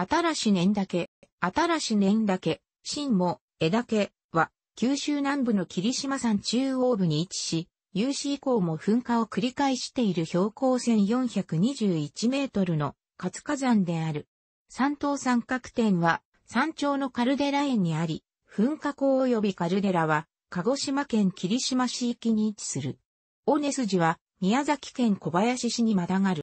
新し年だけ、新し年だけ、新も、枝岳、は、九州南部の霧島山中央部に位置し、有史以降も噴火を繰り返している標高1421メートルの活火山である。山東三角点は山頂のカルデラ園にあり、噴火口及びカルデラは鹿児島県霧島市域に位置する。尾根筋は宮崎県小林市にまたがる。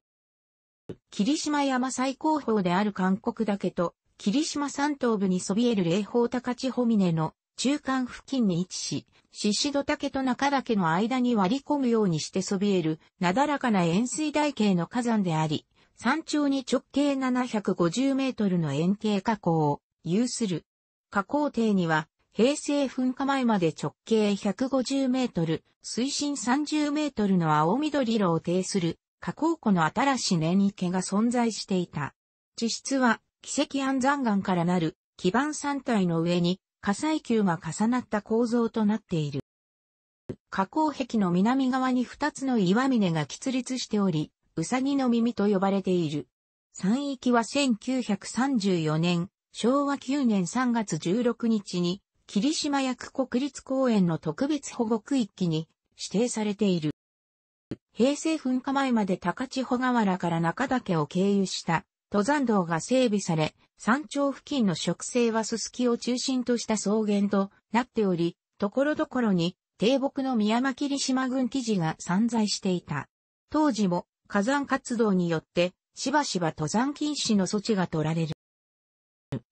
霧島山最高峰である韓国岳と、霧島山東部にそびえる霊峰高千穂峰の中間付近に位置し、子戸岳と中岳の間に割り込むようにしてそびえる、なだらかな円錐台形の火山であり、山頂に直径750メートルの円形火口を有する。火口底には、平成噴火前まで直径150メートル、水深30メートルの青緑色を呈する加口湖の新し根に毛が存在していた。地質は、奇跡安山岩からなる基盤山体の上に火砕球が重なった構造となっている。加口壁の南側に2つの岩峰が喫立しており、うさぎの耳と呼ばれている。山域は1934年、昭和9年3月16日に、霧島薬国立公園の特別保護区域に指定されている。平成噴火前まで高千穂川原から中岳を経由した登山道が整備され、山頂付近の植生はススキを中心とした草原となっており、ところどころに低木の宮間霧島群記事が散在していた。当時も火山活動によってしばしば登山禁止の措置が取られる。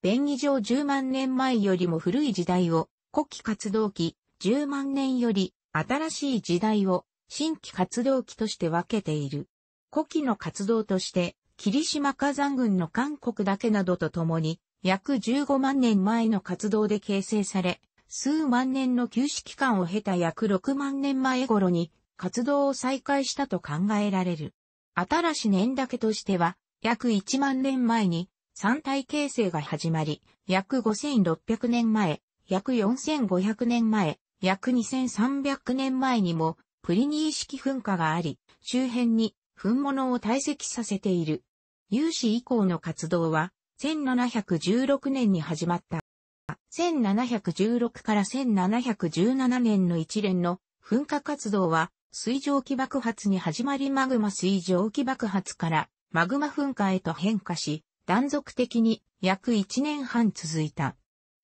便宜上10万年前よりも古い時代を、古期活動期10万年より新しい時代を新規活動期として分けている。古期の活動として、霧島火山群の韓国だけなどとともに、約15万年前の活動で形成され、数万年の休止期間を経た約6万年前頃に活動を再開したと考えられる。新しい年だけとしては、約1万年前に三体形成が始まり、約5600年前、約4500年前、約2300年前にもプリニー式噴火があり、周辺に噴物を堆積させている。有史以降の活動は、1716年に始まった。1716から1717年の一連の噴火活動は、水蒸気爆発に始まりマグマ水蒸気爆発からマグマ噴火へと変化し、断続的に約1年半続いた。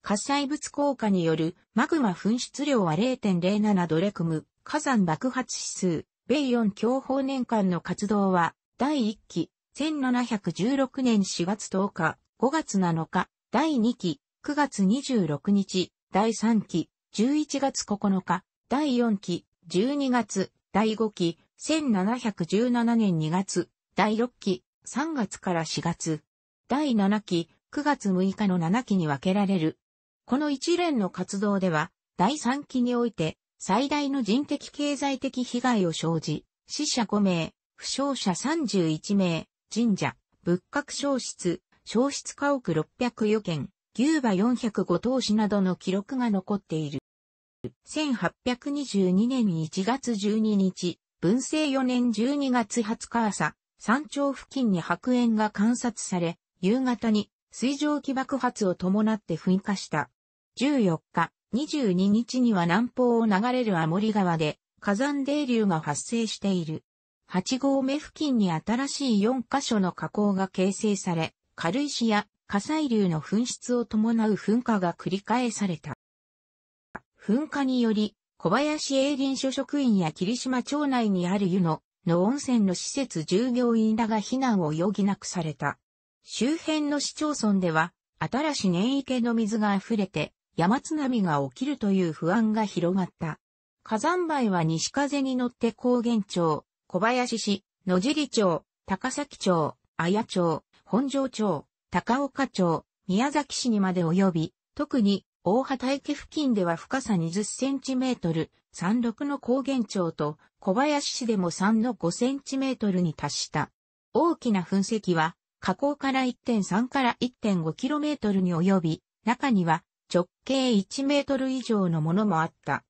火災物効果によるマグマ噴出量は0.07ドレクム、火山爆発指数、米4強法年間の活動は、第1期、1716年4月10日、5月7日、第2期、9月26日、第3期、11月9日、第4期、12月、第5期、1717年2月、第6期、3月から4月、第7期、9月6日の7期に分けられる。この一連の活動では、第3期において、最大の人的経済的被害を生じ、死者5名、負傷者31名、神社、仏閣消失、消失家屋600余件、牛馬405投資などの記録が残っている。1822年1月12日、文政4年12月20日朝、山頂付近に白煙が観察され、夕方に水蒸気爆発を伴って噴火した。14日、22日には南方を流れるアモリ川で火山泥流が発生している。8号目付近に新しい4箇所の火口が形成され、軽石や火砕流の噴出を伴う噴火が繰り返された。噴火により、小林営林所職員や霧島町内にある湯野の温泉の施設従業員らが避難を余儀なくされた。周辺の市町村では、新しい年池の水が溢れて、山津波が起きるという不安が広がった。火山灰は西風に乗って高原町、小林市、野尻町、高崎町、綾町、本庄町、高岡町、宮崎市にまで及び、特に大畑池付近では深さ20センチメートル、山麓の高原町と小林市でも3の5センチメートルに達した。大きな噴石は、河口から1.3から1.5キロメートルに及び、中には直径1メートル以上のものもあった。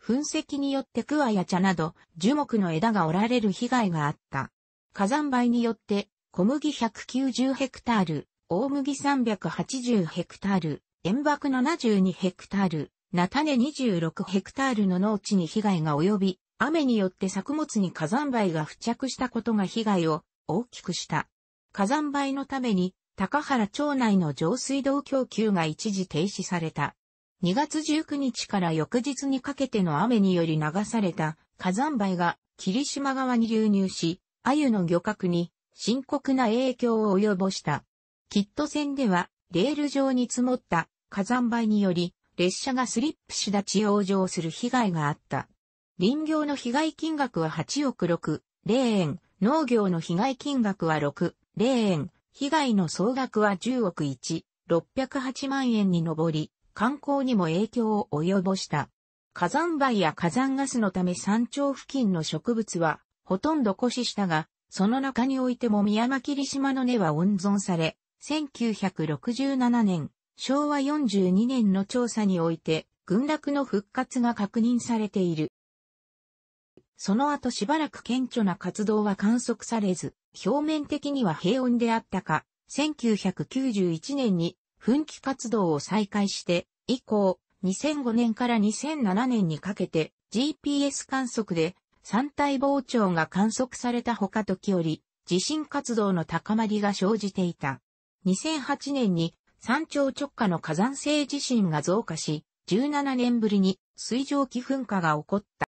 噴石によってクワや茶など樹木の枝が折られる被害があった。火山灰によって小麦190ヘクタール、大麦380ヘクタール、塩爆72ヘクタール、菜種26ヘクタールの農地に被害が及び、雨によって作物に火山灰が付着したことが被害を大きくした。火山灰のために高原町内の上水道供給が一時停止された。2月19日から翌日にかけての雨により流された火山灰が霧島側に流入し、鮎の漁獲に深刻な影響を及ぼした。キット船ではレール上に積もった火山灰により列車がスリップし立ち往生する被害があった。林業の被害金額は8億6、0円、農業の被害金額は6、0円、被害の総額は10億1、608万円に上り、観光にも影響を及ぼした。火山灰や火山ガスのため山頂付近の植物はほとんど枯死したが、その中においても宮間霧島の根は温存され、1967年、昭和42年の調査において、群落の復活が確認されている。その後しばらく顕著な活動は観測されず、表面的には平穏であったか、1991年に噴気活動を再開して、以降、2005年から2007年にかけて GPS 観測で山体膨張が観測されたほか時折、地震活動の高まりが生じていた。2008年に山頂直下の火山性地震が増加し、17年ぶりに水蒸気噴火が起こった。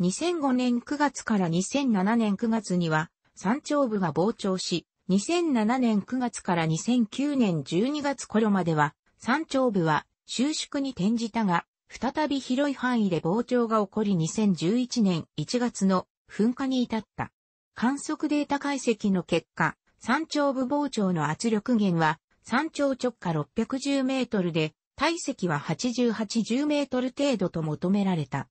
2005年9月から2007年9月には山頂部が膨張し、2007年9月から2009年12月頃までは山頂部は収縮に転じたが、再び広い範囲で膨張が起こり2011年1月の噴火に至った。観測データ解析の結果、山頂部膨張の圧力源は山頂直下610メートルで体積は880メートル程度と求められた。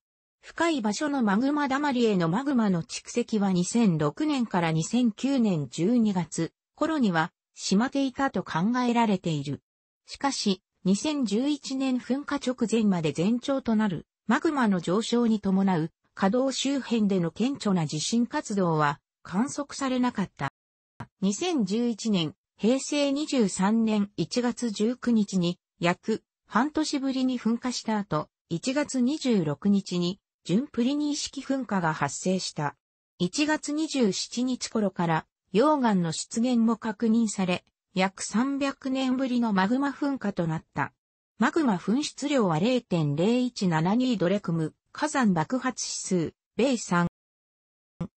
深い場所のマグマだまりへのマグマの蓄積は2006年から2009年12月頃には閉まっていたと考えられている。しかし、2011年噴火直前まで前兆となるマグマの上昇に伴う稼働周辺での顕著な地震活動は観測されなかった。2011年、平成23年1月19日に約半年ぶりに噴火した後、1月26日に準プリニー式噴火が発生した。1月27日頃から溶岩の出現も確認され、約300年ぶりのマグマ噴火となった。マグマ噴出量は0.0172ドレクム、火山爆発指数、米3。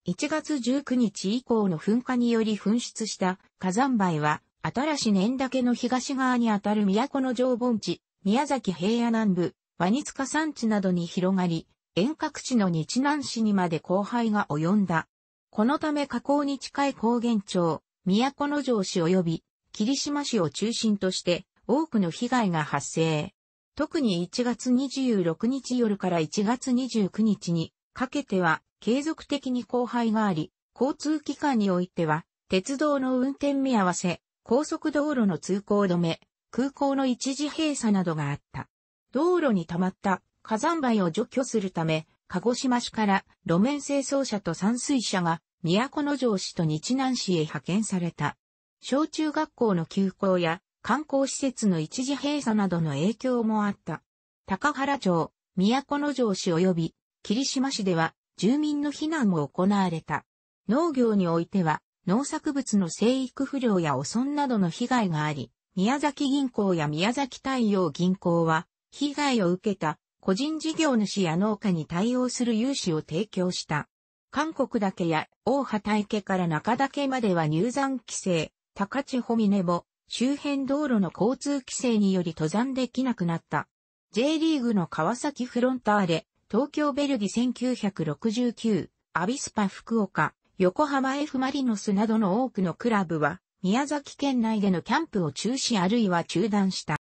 1月19日以降の噴火により噴出した火山灰は、新し年岳の東側にあたる都の常盆地、宮崎平野南部、ワニツカ山地などに広がり、遠隔地の日南市にまで荒廃が及んだ。このため河口に近い高原町、都城市及び霧島市を中心として多くの被害が発生。特に1月26日夜から1月29日にかけては継続的に荒廃があり、交通機関においては鉄道の運転見合わせ、高速道路の通行止め、空港の一時閉鎖などがあった。道路に溜まった火山灰を除去するため、鹿児島市から路面清掃車と散水車が都城市と日南市へ派遣された。小中学校の休校や観光施設の一時閉鎖などの影響もあった。高原町、都城市及び霧島市では住民の避難も行われた。農業においては農作物の生育不良や汚損などの被害があり、宮崎銀行や宮崎太陽銀行は被害を受けた個人事業主や農家に対応する融資を提供した。韓国だけや大畑池から中岳までは入山規制、高千穂峰も周辺道路の交通規制により登山できなくなった。J リーグの川崎フロンターレ、東京ベルディ1969、アビスパ福岡、横浜 F マリノスなどの多くのクラブは、宮崎県内でのキャンプを中止あるいは中断した。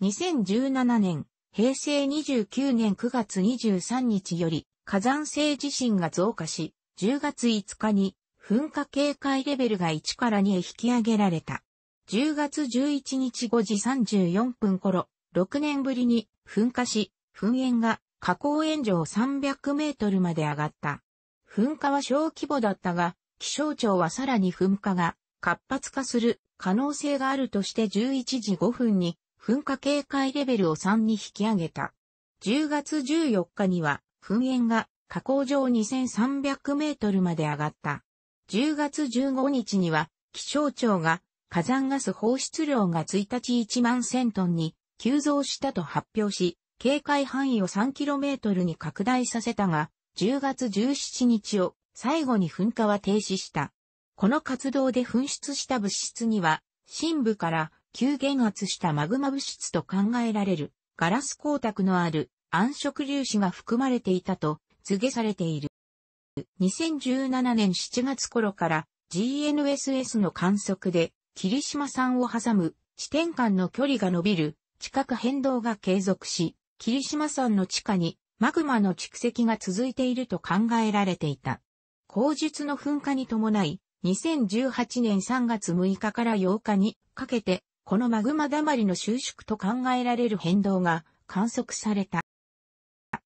2017年、平成29年9月23日より火山性地震が増加し、10月5日に噴火警戒レベルが1から2へ引き上げられた。10月11日5時34分頃、6年ぶりに噴火し、噴煙が火口炎上300メートルまで上がった。噴火は小規模だったが、気象庁はさらに噴火が活発化する可能性があるとして11時5分に噴火警戒レベルを3に引き上げた。10月14日には、噴煙が火口上2300メートルまで上がった。10月15日には、気象庁が火山ガス放出量が1日1万1000トンに急増したと発表し、警戒範囲を3トルに拡大させたが、10月17日を最後に噴火は停止した。この活動で噴出した物質には、深部から急減圧したマグマ物質と考えられるガラス光沢のある暗色粒子が含まれていたと告げされている。2017年7月頃から GNSS の観測で霧島山を挟む地点間の距離が伸びる地殻変動が継続し、霧島山の地下にマグマの蓄積が続いていると考えられていた。口述の噴火に伴い、2018年3月6日から8日にかけてこのマグマだまりの収縮と考えられる変動が観測された。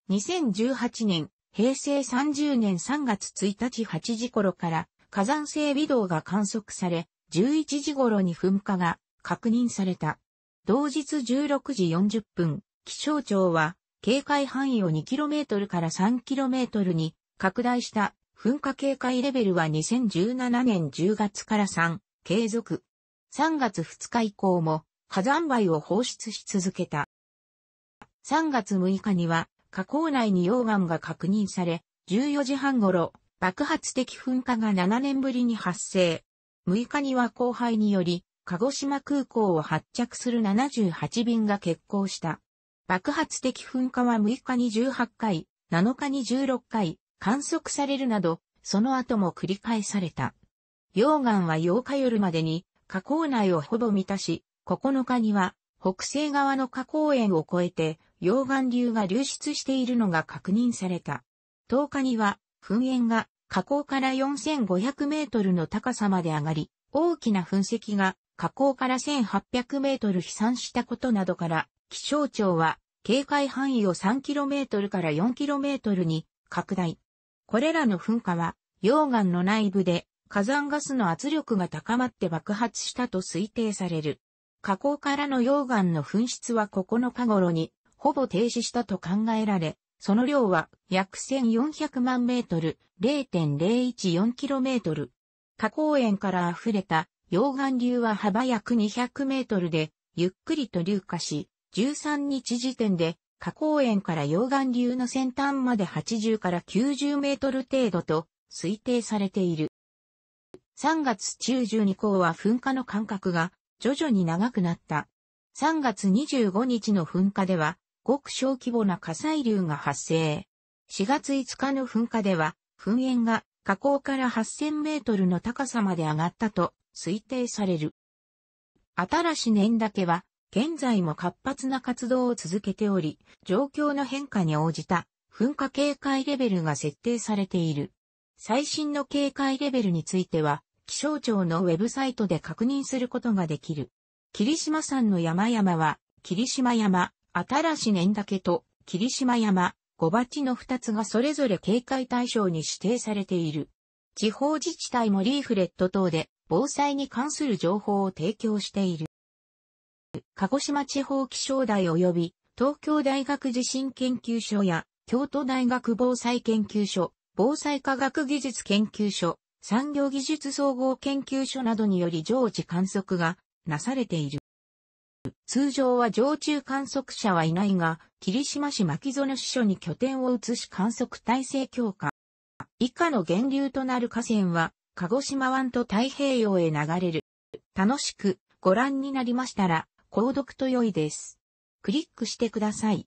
2018年、平成30年3月1日8時頃から火山性微動が観測され、11時頃に噴火が確認された。同日16時40分、気象庁は警戒範囲を 2km から 3km に拡大した噴火警戒レベルは2017年10月から3継続。3月2日以降も火山灰を放出し続けた。3月6日には火口内に溶岩が確認され、14時半頃、爆発的噴火が7年ぶりに発生。6日には後輩により、鹿児島空港を発着する78便が欠航した。爆発的噴火は6日に18回、7日に16回、観測されるなど、その後も繰り返された。溶岩は8日夜までに河口内をほぼ満たし、9日には北西側の河口園を越えて溶岩流が流出しているのが確認された。10日には噴煙が河口から4500メートルの高さまで上がり、大きな噴石が河口から1800メートル飛散したことなどから、気象庁は警戒範囲を3キロメートルから4キロメートルに拡大。これらの噴火は溶岩の内部で火山ガスの圧力が高まって爆発したと推定される。火口からの溶岩の噴出は9日頃に、ほぼ停止したと考えられ、その量は約1400万メートル、0.014キロメートル。火口炎から溢れた溶岩流は幅約200メートルで、ゆっくりと流下し、13日時点で火口炎から溶岩流の先端まで80から90メートル程度と推定されている。3月中旬以降は噴火の間隔が徐々に長くなった。3月25日の噴火では、ごく小規模な火砕流が発生。4月5日の噴火では、噴煙が火口から8000メートルの高さまで上がったと推定される。新しい年岳は、現在も活発な活動を続けており、状況の変化に応じた噴火警戒レベルが設定されている。最新の警戒レベルについては、気象庁のウェブサイトで確認することができる。霧島山の山々は、霧島山、新し年岳と、霧島山、五鉢の二つがそれぞれ警戒対象に指定されている。地方自治体もリーフレット等で防災に関する情報を提供している。鹿児島地方気象台及び東京大学地震研究所や京都大学防災研究所、防災科学技術研究所、産業技術総合研究所などにより常時観測がなされている。通常は常駐観測者はいないが、霧島市巻園支所に拠点を移し観測体制強化。以下の源流となる河川は、鹿児島湾と太平洋へ流れる。楽しくご覧になりましたら、購読と良いです。クリックしてください。